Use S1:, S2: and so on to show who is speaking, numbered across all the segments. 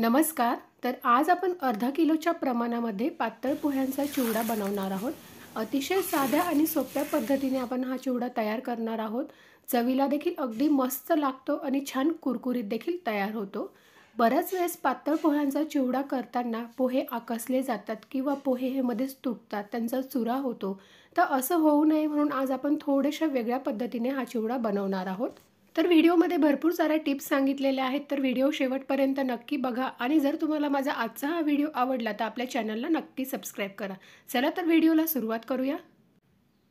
S1: नमस्कार तर आज आपण अर्धा किलोच्या प्रमाणामध्ये पातळ पोह्यांचा चिवडा बनवणार आहोत अतिशय साध्या आणि सोप्या पद्धतीने आपण हा चिवडा तयार करणार आहोत चवीला देखील अगदी मस्त लागतो आणि छान कुरकुरीत देखील तयार होतो बऱ्याच वेळेस पातळ पोह्यांचा चिवडा करताना पोहे आकसले जातात किंवा पोहे हे मध्येच तुटतात त्यांचा चुरा होतो तर असं होऊ नये म्हणून आज आपण थोड्याशा वेगळ्या पद्धतीने हा चिवडा बनवणार आहोत तर व्हिडिओमध्ये भरपूर साऱ्या टिप्स सांगितलेल्या आहेत तर व्हिडिओ शेवटपर्यंत नक्की बघा आणि जर तुम्हाला माझा आजचा हा व्हिडिओ आवडला तर आपल्या चॅनलला नक्की सबस्क्राईब करा चला तर व्हिडिओला सुरुवात करूया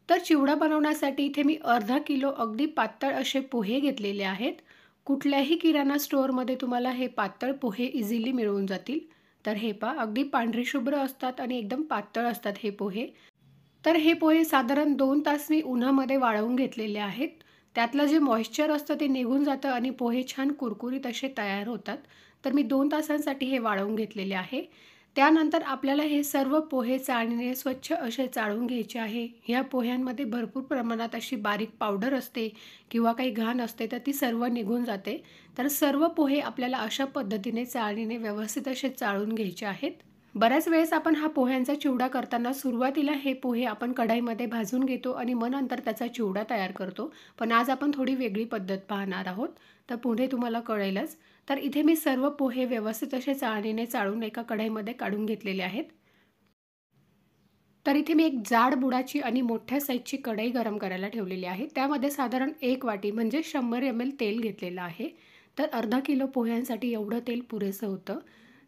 S1: तर चिवडा बनवण्यासाठी इथे मी अर्धा किलो अगदी पातळ असे पोहे घेतलेले आहेत कुठल्याही किराणा स्टोअरमध्ये तुम्हाला हे पातळ पोहे इझिली मिळून जातील तर हे पा अगदी पांढरे शुभ्र असतात आणि एकदम पातळ असतात हे पोहे तर हे पोहे साधारण दोन तास मी उन्हामध्ये वाळवून घेतलेले आहेत त्यातलं जे मॉइश्चर असतं ते निघून जातं आणि पोहे छान कुरकुरीत असे तयार होतात तर मी दोन तासांसाठी हे वाळवून घेतलेले आहे त्यानंतर आपल्याला हे सर्व पोहे चाळणीने स्वच्छ असे चाळून घ्यायचे आहे ह्या पोह्यांमध्ये भरपूर प्रमाणात अशी बारीक पावडर असते किंवा काही घाण असते तर ती सर्व निघून जाते तर सर्व पोहे आपल्याला अशा पद्धतीने चाळणीने व्यवस्थित असे चाळून घ्यायचे आहेत बऱ्याच वेळेस आपण हा पोह्यांचा चिवडा करताना सुरुवातीला हे पोहे आपण कढाईमध्ये भाजून घेतो आणि मग नंतर त्याचा चिवडा तयार करतो पण आज आपण थोडी वेगळी पद्धत पाहणार आहोत तर पुढे तुम्हाला कळेलच तर इथे मी सर्व पोहे व्यवस्थित असे चाळणीने चाळून एका कढाईमध्ये काढून घेतलेले आहेत तर इथे मी एक जाड बुडाची आणि मोठ्या साईजची कढई गरम करायला ठेवलेली आहे त्यामध्ये साधारण एक वाटी म्हणजे शंभर एम एल तेल घेतलेलं आहे तर अर्धा किलो पोह्यांसाठी एवढं तेल पुरेसं होतं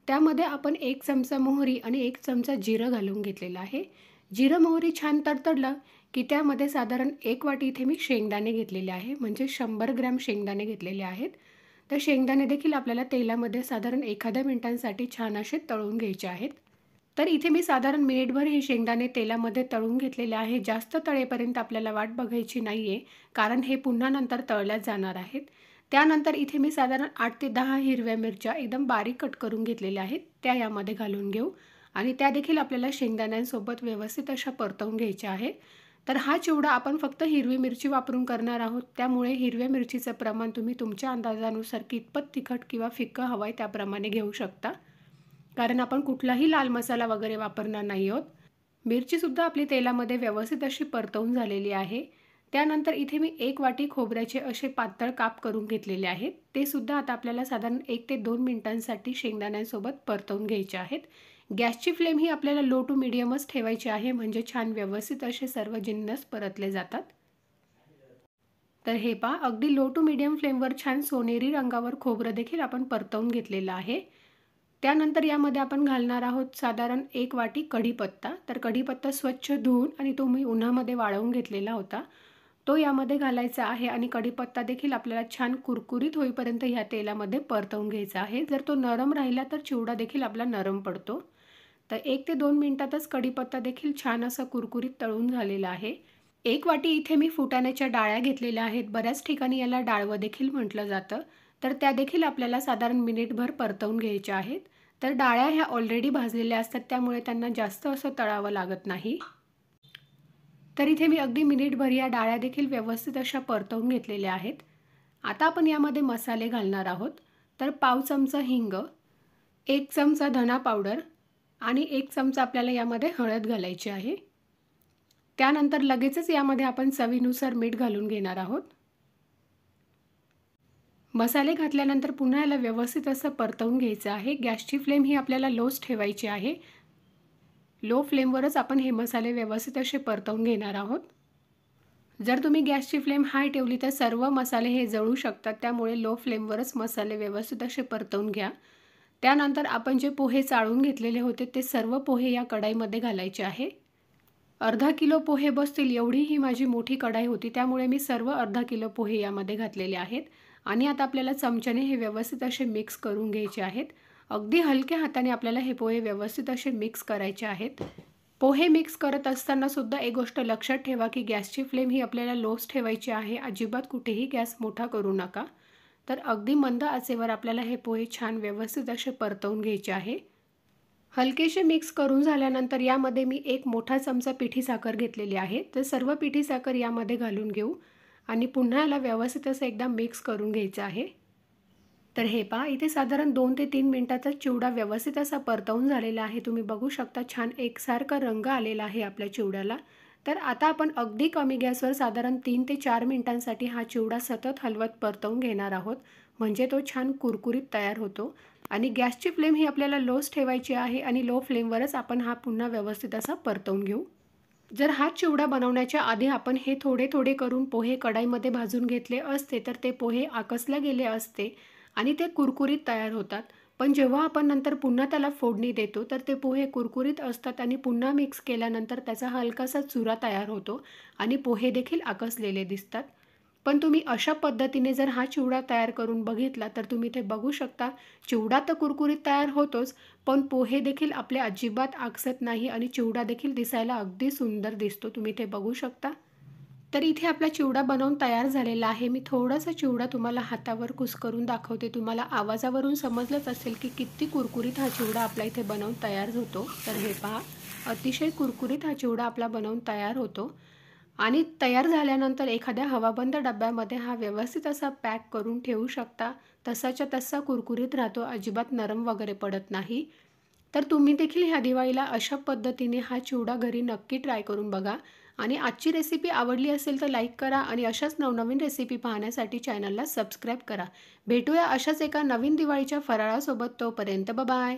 S1: त्यामध्ये आपण एक चमचा मोहरी आणि एक चमचा जिरं घालून घेतलेला आहे जिरं मोहरी छान तडतडलं की त्यामध्ये साधारण एक वाटी इथे मी शेंगदाणे घेतलेले आहे म्हणजे शंभर ग्रॅम शेंगदाणे घेतलेले आहेत तर शेंगदाणे देखील आपल्याला तेलामध्ये साधारण एखाद्या मिनिटांसाठी छान असे तळून घ्यायचे आहेत तर इथे मी साधारण मिनिटभर हे शेंगदाणे तेलामध्ये तळून घेतलेले आहे जास्त तळेपर्यंत आपल्याला वाट बघायची नाही आहे कारण हे पुन्हा नंतर तळल्या जाणार आहेत त्यानंतर इथे मी साधारण आठ ते दहा हिरव्या मिरच्या एकदम बारीक कट करून घेतलेल्या आहेत त्या यामध्ये घालून घेऊ आणि त्या देखील आपल्याला शेंगदाण्यांसोबत व्यवस्थित अशा परतवून घ्यायच्या आहेत तर हा चिवडा आपण फक्त हिरवी मिरची वापरून करणार आहोत त्यामुळे हिरव्या मिरचीचं प्रमाण तुम्ही तुमच्या अंदाजानुसार कितपत तिखट किंवा फिक्कं हवं आहे त्याप्रमाणे घेऊ शकता कारण आपण कुठलाही लाल मसाला वगैरे वापरणार नाही आहोत मिरचीसुद्धा आपली तेलामध्ये व्यवस्थित अशी परतवून झालेली आहे त्यानंतर इथे मी एक वाटी खोबऱ्याचे असे पातळ काप करून घेतलेले आहेत ते सुद्धा आता आपल्याला साधारण एक ते दोन मिनिटांसाठी शेंगदाण्यांसोबत परतवून घ्यायचे आहेत गॅसची फ्लेम ही आपल्याला लो टू मिडियमच ठेवायची आहे म्हणजे छान व्यवस्थित असे सर्व जिन्नस परतले जातात तर हे पा अगदी लो टू मिडियम फ्लेमवर छान सोनेरी रंगावर खोबरं देखील आपण परतवून घेतलेलं आहे त्यानंतर यामध्ये आपण घालणार आहोत साधारण एक वाटी कढीपत्ता तर कढीपत्ता स्वच्छ धुवून आणि तो मी उन्हामध्ये वाळवून घेतलेला होता तो यामध्ये घालायचा आहे आणि कढीपत्ता देखील आपल्याला छान कुरकुरीत होईपर्यंत ह्या तेलामध्ये परतवून घ्यायचा आहे जर तो नरम राहिला तर चिवडा देखील आपला नरम पडतो तर एक ते दोन मिनिटातच कढीपत्ता देखील छान असा कुरकुरीत तळून झालेला आहे एक वाटी इथे मी फुटाण्याच्या डाळ्या घेतलेल्या आहेत बऱ्याच ठिकाणी याला डाळवं देखील म्हटलं जातं तर त्या देखील आपल्याला साधारण मिनिटभर परतवून घ्यायच्या आहेत तर डाळ्या ह्या ऑलरेडी भाजलेल्या असतात त्यामुळे त्यांना जास्त असं तळावं लागत नाही तर इथे मी अगदी मिनिटभर या डाळ्या देखील व्यवस्थित अशा परतवून घेतलेल्या आहेत आता आपण यामध्ये मसाले घालणार आहोत तर पाव चमचा हिंग एक चमचा धना पावडर आणि एक चमचा आपल्याला यामध्ये हळद घालायची आहे त्यानंतर लगेचच यामध्ये आपण चवीनुसार मीठ घालून घेणार आहोत मसाले घातल्यानंतर पुन्हा याला व्यवस्थित असं परतवून घ्यायचं आहे गॅसची फ्लेम ही आपल्याला लोच ठेवायची आहे लो फ्लेमवरच आपण हे मसाले व्यवस्थित असे परतवून घेणार आहोत जर तुम्ही गॅसची फ्लेम हाय ठेवली तर सर्व मसाले हे जळू शकतात त्यामुळे लो फ्लेमवरच मसाले व्यवस्थित असे परतवून घ्या त्यानंतर आपण जे पोहे चाळून घेतलेले होते ते सर्व पोहे या कढाईमध्ये घालायचे आहे अर्धा किलो पोहे बसतील एवढी ही माझी मोठी कढाई होती त्यामुळे मी सर्व अर्धा किलो पोहे यामध्ये घातलेले आहेत आणि आता आपल्याला चमच्याने हे व्यवस्थित असे मिक्स करून घ्यायचे आहेत अगदी हलक्या हाताने आपल्याला हे पोहे व्यवस्थित असे मिक्स करायचे आहेत पोहे मिक्स करत असताना सुद्धा एक गोष्ट लक्षात ठेवा की गॅसची फ्लेम ही आपल्याला लोच ठेवायची आहे अजिबात कुठेही गॅस मोठा करू नका तर अगदी मंद आचेवर आपल्याला हे पोहे छान व्यवस्थित असे परतवून घ्यायचे आहे हलकेसे मिक्स करून झाल्यानंतर यामध्ये मी एक मोठा चमचा पिठी साखर घेतलेली आहे तर सर्व पिठी साखर यामध्ये घालून घेऊ आणि पुन्हा याला व्यवस्थित असं एकदा मिक्स करून घ्यायचं आहे तर हे पहा इथे साधारण दोन ते तीन मिनटाचा चिवडा व्यवस्थित असा परतवून झालेला आहे तुम्ही बघू शकता छान एकसारखा रंग आलेला आहे आपल्या चिवड्याला तर आता आपण अगदी कमी गॅसवर साधारण तीन ते चार मिनटांसाठी हा चिवडा सतत हलवत परतवून घेणार आहोत म्हणजे तो छान कुरकुरीत तयार होतो आणि गॅसची फ्लेम ही आपल्याला लोच ठेवायची आहे आणि लो फ्लेमवरच आपण हा पुन्हा व्यवस्थित असा परतवून घेऊ जर हा चिवडा बनवण्याच्या आधी आपण हे थोडे थोडे करून पोहे कढाईमध्ये भाजून घेतले असते तर ते पोहे आकसले गेले असते आणि ते कुरकुरीत तयार होतात पण जेव्हा आपण नंतर पुन्हा त्याला फोडणी देतो तर ते पोहे कुरकुरीत असतात आणि पुन्हा मिक्स केल्यानंतर त्याचा हलकासा चुरा तयार होतो आणि पोहे देखील आकसलेले दिसतात पण तुम्ही अशा पद्धतीने जर हा चिवडा तयार करून बघितला तर तुम्ही ते बघू शकता चिवडा तर कुरकुरीत तयार होतोच पण पोहे देखील आपल्या अजिबात आकसत नाही आणि चिवडा देखील दिसायला अगदी सुंदर दिसतो तुम्ही ते बघू शकता तर इथे आपला चिवडा बनवून तयार झालेला आहे मी थोडासा चिवडा तुम्हाला हातावर कुसकरून दाखवते तुम्हाला आवाजावरून समजलंच असेल की किती कुरकुरीत हा चिवडा आपला इथे बनवून तयार होतो तर हे पहा अतिशय कुरकुरीत हा चिवडा आपला बनवून तयार होतो आणि तयार झाल्यानंतर एखाद्या हवाबंद डब्यामध्ये हा व्यवस्थित असा पॅक करून ठेवू शकता तसाच्या तसा कुरकुरीत राहतो अजिबात नरम वगैरे पडत नाही तर तुम्ही देखील ह्या दिवाळीला अशा पद्धतीने हा चिवडा घरी नक्की ट्राय करून बघा आणि आजची रेसिपी आवडली असेल तर लाईक करा आणि अशाच नवनवीन रेसिपी पाहण्यासाठी चॅनलला सबस्क्राईब करा भेटूया अशाच एका नवीन दिवाळीच्या फराळासोबत तोपर्यंत बाय